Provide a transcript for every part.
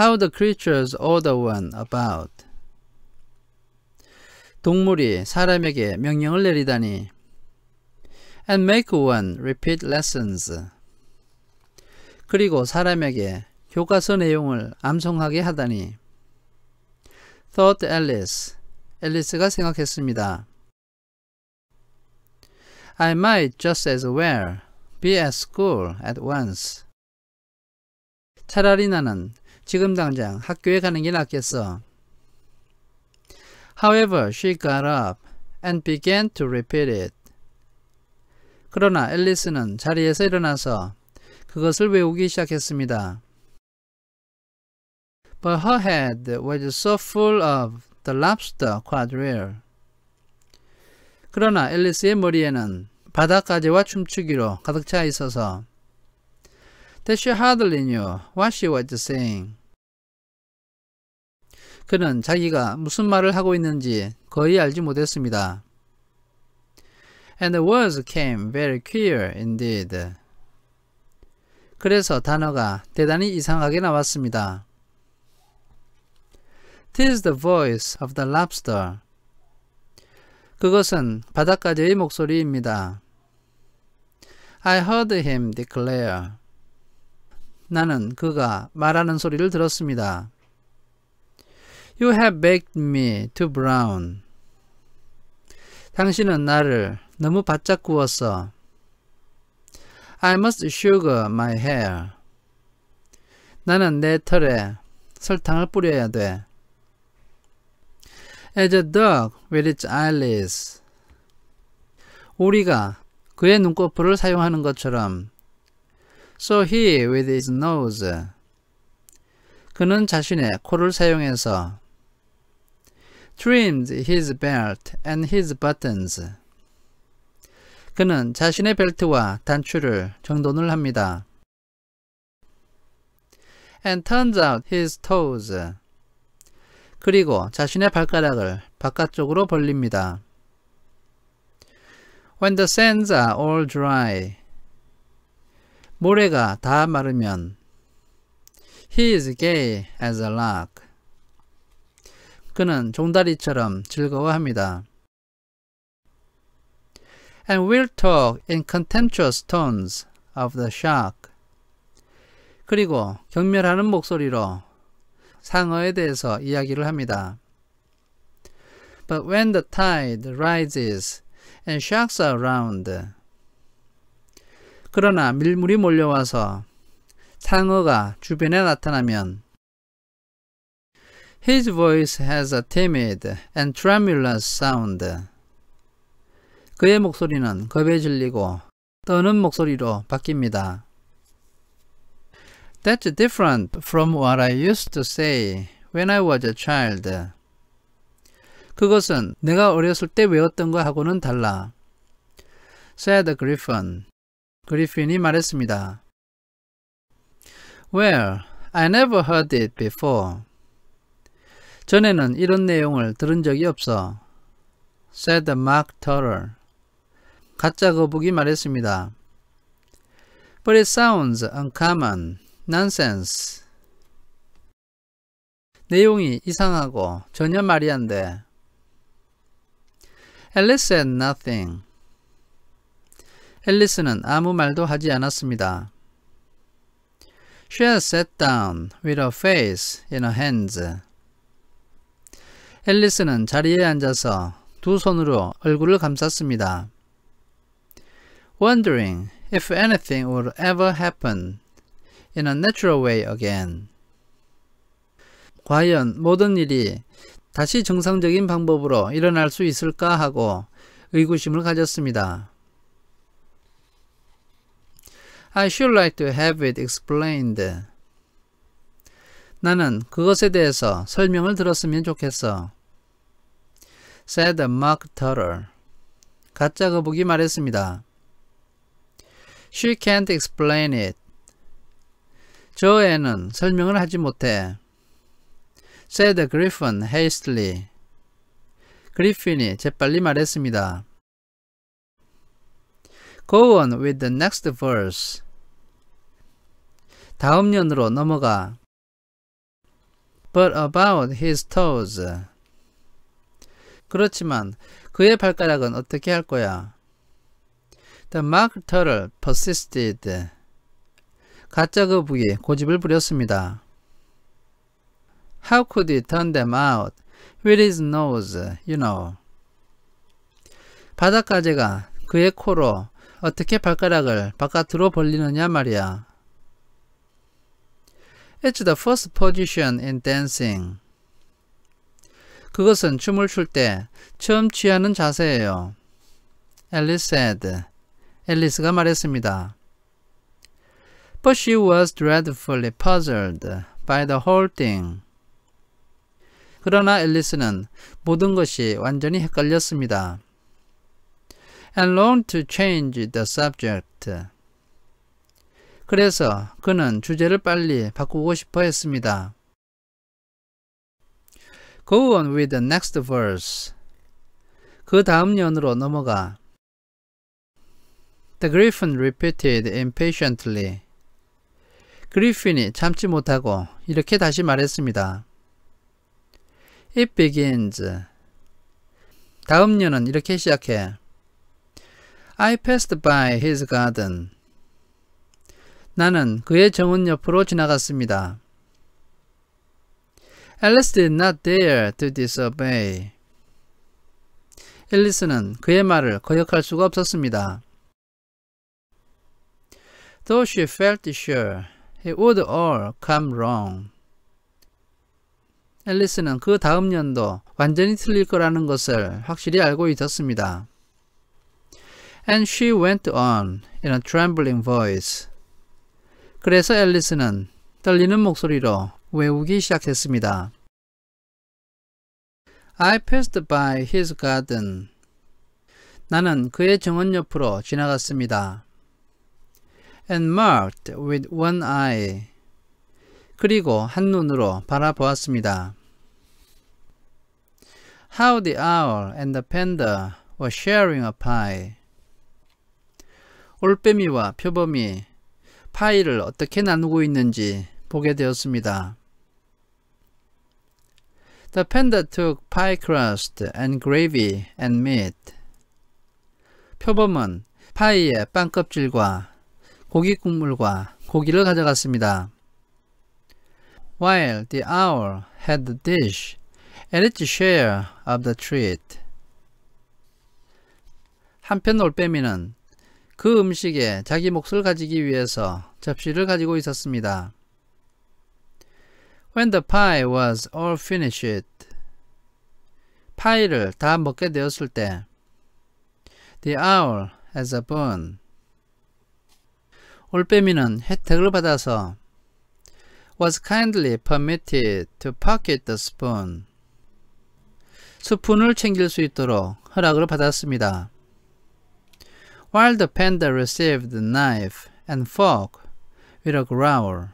How the creatures order one about. 동물이 사람에게 명령을 내리다니. And make one repeat lessons. 그리고 사람에게 교과서 내용을 암송하게 하다니. Thought Alice. 앨리스가 생각했습니다. I might just as well be at school at once. 차라리 나는 지금 당장 학교에 가는 게 낫겠어. However, she got up and began to repeat it. 그러나 앨리스는 자리에서 일어나서 그것을 외우기 시작했습니다. But her head was so full of the lobster quadrille. 그러나 앨리스의 머리에는 바닥까지와 춤추기로 가득 차 있어서 that she hardly knew what she was saying. 그는 자기가 무슨 말을 하고 있는지 거의 알지 못했습니다. And the words came very queer indeed. 그래서 단어가 대단히 이상하게 나왔습니다. Tis the voice of the lobster. 그것은 바닷가재의 목소리입니다. I heard him declare. 나는 그가 말하는 소리를 들었습니다. You have baked me too brown. 당신은 나를 너무 바짝 구웠어. I must sugar my hair. 나는 내 털에 설탕을 뿌려야 돼. As a dog with its eyelids. 우리가 그의 눈꺼풀을 사용하는 것처럼. So he with his nose. 그는 자신의 코를 사용해서 trimmed his belt and his buttons. 그는 자신의 벨트와 단추를 정돈을 합니다. and turns out his toes. 그리고 자신의 발가락을 바깥쪽으로 벌립니다. When the sands are all dry. 모래가 다 마르면 He is gay as a lark. 그는 종다리처럼 즐거워합니다. And we'll talk in contemptuous tones of the shark. 그리고 경멸하는 목소리로 상어에 대해서 이야기를 합니다. But when the tide rises and sharks are around. 그러나 밀물이 몰려와서 상어가 주변에 나타나면 His voice has a timid and tremulous sound. 그의 목소리는 겁에 질리고 떠는 목소리로 바뀝니다. That's different from what I used to say when I was a child. 그것은 내가 어렸을 때 외웠던 거하고는 달라. said Griffin. 그리핀이 말했습니다. Well, I never heard it before. 전에는 이런 내용을 들은 적이 없어. said Mark Turner. 가짜 거북이 말했습니다. But it sounds uncommon. nonsense. 내용이 이상하고 전혀 말이 안 돼. Alice said nothing. 앨리스는 아무 말도 하지 않았습니다. She sat down with her face in her hands. 앨리스는 자리에 앉아서 두 손으로 얼굴을 감쌌습니다. Wondering if anything would ever happen in a natural way again. 과연 모든 일이 다시 정상적인 방법으로 일어날 수 있을까 하고 의구심을 가졌습니다. I should like to have it explained 나는 그것에 대해서 설명을 들었으면 좋겠어. said Mark Turner. 가짜 거북이 말했습니다. She can't explain it. 저 애는 설명을 하지 못해. said Griffin hastily. 그리핀이 재빨리 말했습니다. Go on with the next verse. 다음 년으로 넘어가. but about his toes. 그렇지만 그의 발가락은 어떻게 할 거야? The marketer persisted. 가짜 그 부기 고집을 부렸습니다. How could he turn them out with his nose, you know? 바닷가재가 그의 코로 어떻게 발가락을 바깥으로 벌리느냐 말이야. It's the first position in dancing. 그것은 춤을 출 때 처음 취하는 자세예요. Alice said. 앨리스가 말했습니다. But she was dreadfully puzzled by the whole thing. 그러나 앨리스는 모든 것이 완전히 헷갈렸습니다. And longed to change the subject. 그래서 그는 주제를 빨리 바꾸고 싶어 했습니다. Go on with the next verse. 그 다음 연으로 넘어가. The Griffin repeated impatiently. 그리핀이 참지 못하고 이렇게 다시 말했습니다. It begins. 다음 년은 이렇게 시작해. I passed by his garden. 나는 그의 정원 옆으로 지나갔습니다. Alice did not dare to disobey. 앨리스는 그의 말을 거역할 수가 없었습니다. Though she felt sure it would all come wrong. 앨리스는 그 다음 년도 완전히 틀릴 거라는 것을 확실히 알고 있었습니다. And she went on in a trembling voice. 그래서 앨리스는 떨리는 목소리로 외우기 시작했습니다. I passed by his garden. 나는 그의 정원 옆으로 지나갔습니다. And marked with one eye. 그리고 한눈으로 바라보았습니다. How the owl and the panda were sharing a pie. 올빼미와 표범이 파일을 어떻게 나누고 있는지 보게 되었습니다. The panda took pie crust and gravy and meat. 표범은 파이의 빵 껍질과 고기 국물과 고기를 가져갔습니다. While the owl had the dish and its share of the treat. 한편 올빼미는 그 음식에 자기 몫을 가지기 위해서 접시를 가지고 있었습니다. When the pie was all finished, 파이를 다 먹게 되었을 때, the owl has a bone. 올빼미는 혜택을 받아서 was kindly permitted to pocket the spoon. 스푼을 챙길 수 있도록 허락을 받았습니다. while the panda received the knife and fork with a growl.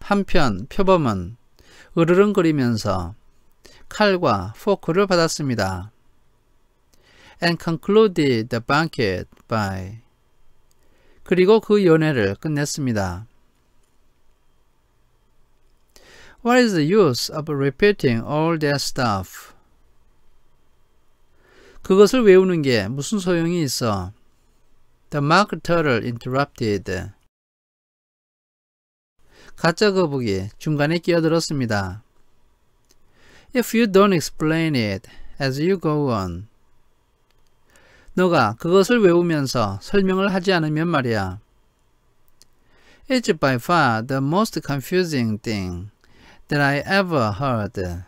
한편 표범은 으르렁거리면서 칼과 포크를 받았습니다. and concluded the banquet by 그리고 그 연회를 끝냈습니다. What is the use of repeating all that stuff? 그것을 외우는 게 무슨 소용이 있어? The marketer를 interrupted. 가짜 거북이 중간에 끼어들었습니다. If you don't explain it as you go on. 너가 그것을 외우면서 설명을 하지 않으면 말이야. It's by far the most confusing thing that I ever heard.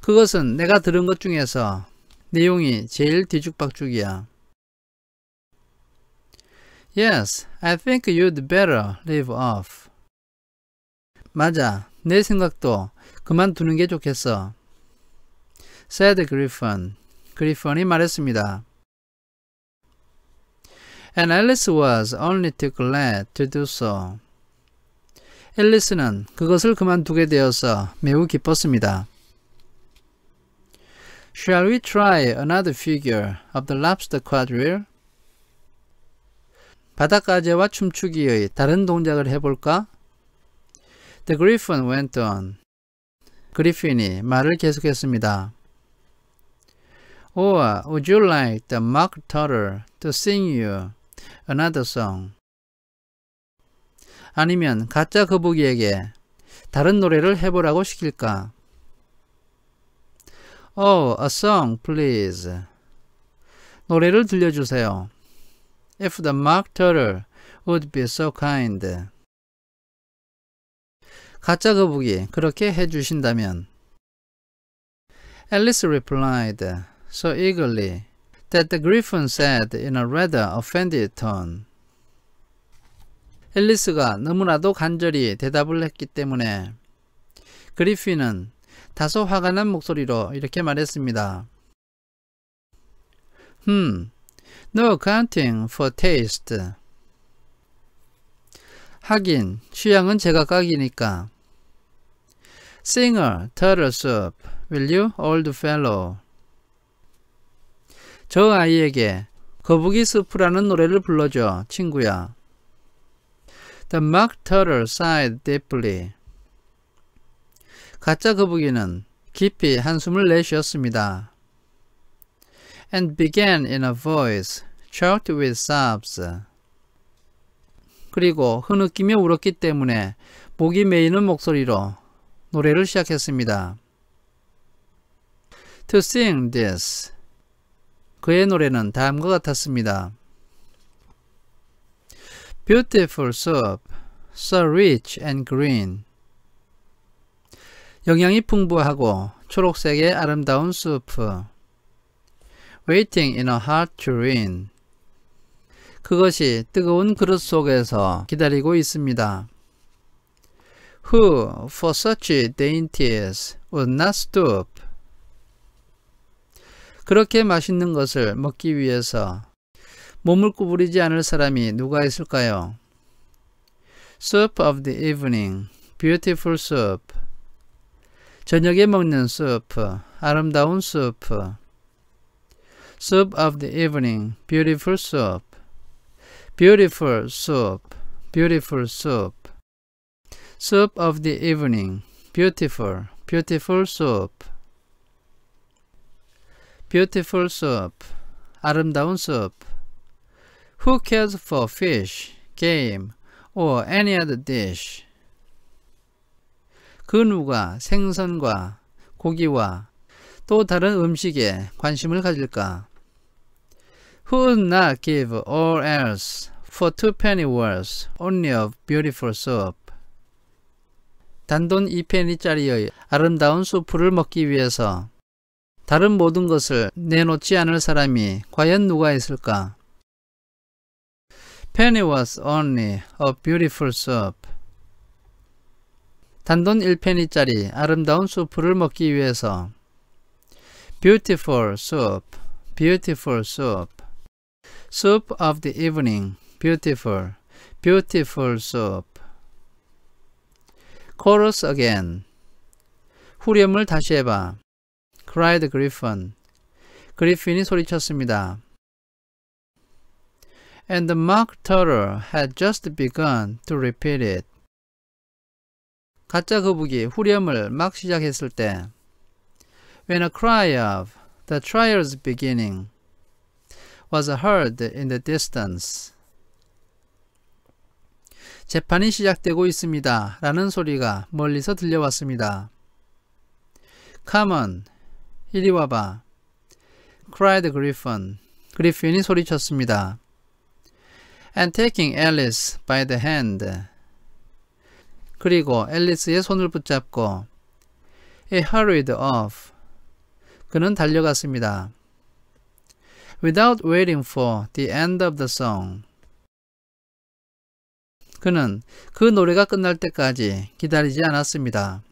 그것은 내가 들은 것 중에서 내용이 제일 뒤죽박죽이야. Yes, I think you'd better leave off. 맞아, 내 생각도 그만두는 게 좋겠어. said Griffin. 그리폰이 말했습니다. And Alice was only too glad to do so. 앨리스는 그것을 그만두게 되어서 매우 기뻤습니다. Shall we try another figure of the lobster quadrille? 바닷가재와 춤추기의 다른 동작을 해볼까? The griffin went on. 그리핀이 말을 계속했습니다. Or would you like the mock turtle to sing you another song? 아니면 가짜 거북이에게 다른 노래를 해보라고 시킬까? Oh, a song, please. 노래를 들려주세요. If the mock turtle would be so kind. 가짜 거북이 그렇게 해주신다면. Alice replied so eagerly that the griffin said in a rather offended tone. 앨리스가 너무나도 간절히 대답을 했기 때문에 그리핀은 다소 화가 난 목소리로 이렇게 말했습니다. 흠, no accounting for taste. 하긴, 취향은 제각각이니까. Singer, turtle soup, will you, old fellow? 저 아이에게 거북이 스프라는 노래를 불러줘, 친구야. The mock turtle sighed deeply. 가짜 거북이는 깊이 한숨을 내쉬었습니다. And began in a voice choked with sobs. 그리고 흐느끼며 울었기 때문에 목이 메이는 목소리로 노래를 시작했습니다. To sing this. 그의 노래는 다음과 같았습니다. Beautiful soup, so rich and green. 영양이 풍부하고 초록색의 아름다운 수프 Waiting in a hot tureen 그것이 뜨거운 그릇 속에서 기다리고 있습니다. Who for such dainties would not stoop 그렇게 맛있는 것을 먹기 위해서 몸을 구부리지 않을 사람이 누가 있을까요? Soup of the evening, beautiful soup 저녁에 먹는 수프, 아름다운 수프. soup of the evening, beautiful soup. beautiful soup, beautiful soup. soup of the evening, beautiful, beautiful soup. beautiful soup, 아름다운 soup. Who cares for fish, game, or any other dish? 근우가 생선과 고기와 또 다른 음식에 관심을 가질까? Who'd not give all else for two penny worth only of beautiful soup? 단돈 2페니짜리의 아름다운 수프를 먹기 위해서 다른 모든 것을 내놓지 않을 사람이 과연 누가 있을까? Penny was only a beautiful soup. 단돈 1페니짜리 아름다운 수프를 먹기 위해서 beautiful soup, beautiful soup, soup of the evening, beautiful, beautiful soup. chorus again. 후렴을 다시 해봐. cried Griffin. 그리핀이 소리쳤습니다. And the mock turtle had just begun to repeat it. 가짜 거북이 후렴을 막 시작했을 때 When a cry of the trial's beginning was heard in the distance 재판이 시작되고 있습니다. 라는 소리가 멀리서 들려왔습니다. Come on, 이리 와봐. cried Griffin. 그리핀이 소리쳤습니다. And taking Alice by the hand, 그리고 앨리스의 손을 붙잡고 He hurried off. 그는 달려갔습니다. Without waiting for the end of the song. 그는 그 노래가 끝날 때까지 기다리지 않았습니다.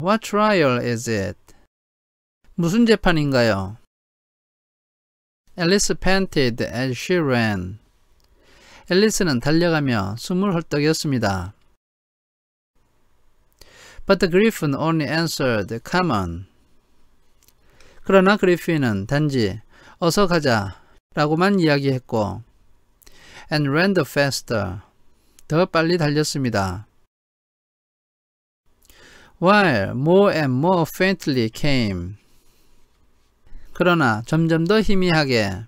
What trial is it? 무슨 재판인가요? Alice panted as she ran. 앨리스는 달려가며 숨을 헐떡였습니다. But the griffin only answered, Come on. 그러나 그리핀은 단지 어서 가자 라고만 이야기했고 and ran the faster 더 빨리 달렸습니다. while more and more faintly came 그러나 점점 더 희미하게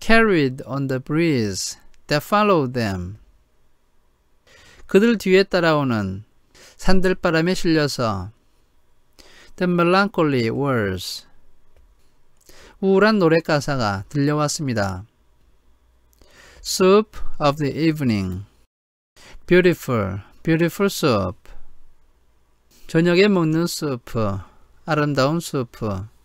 carried on the breeze that followed them. 그들 뒤에 따라오는 산들바람에 실려서 The melancholy words 우울한 노래가사가 들려왔습니다. Soup of the evening Beautiful, beautiful soup 저녁에 먹는 수프, 아름다운 수프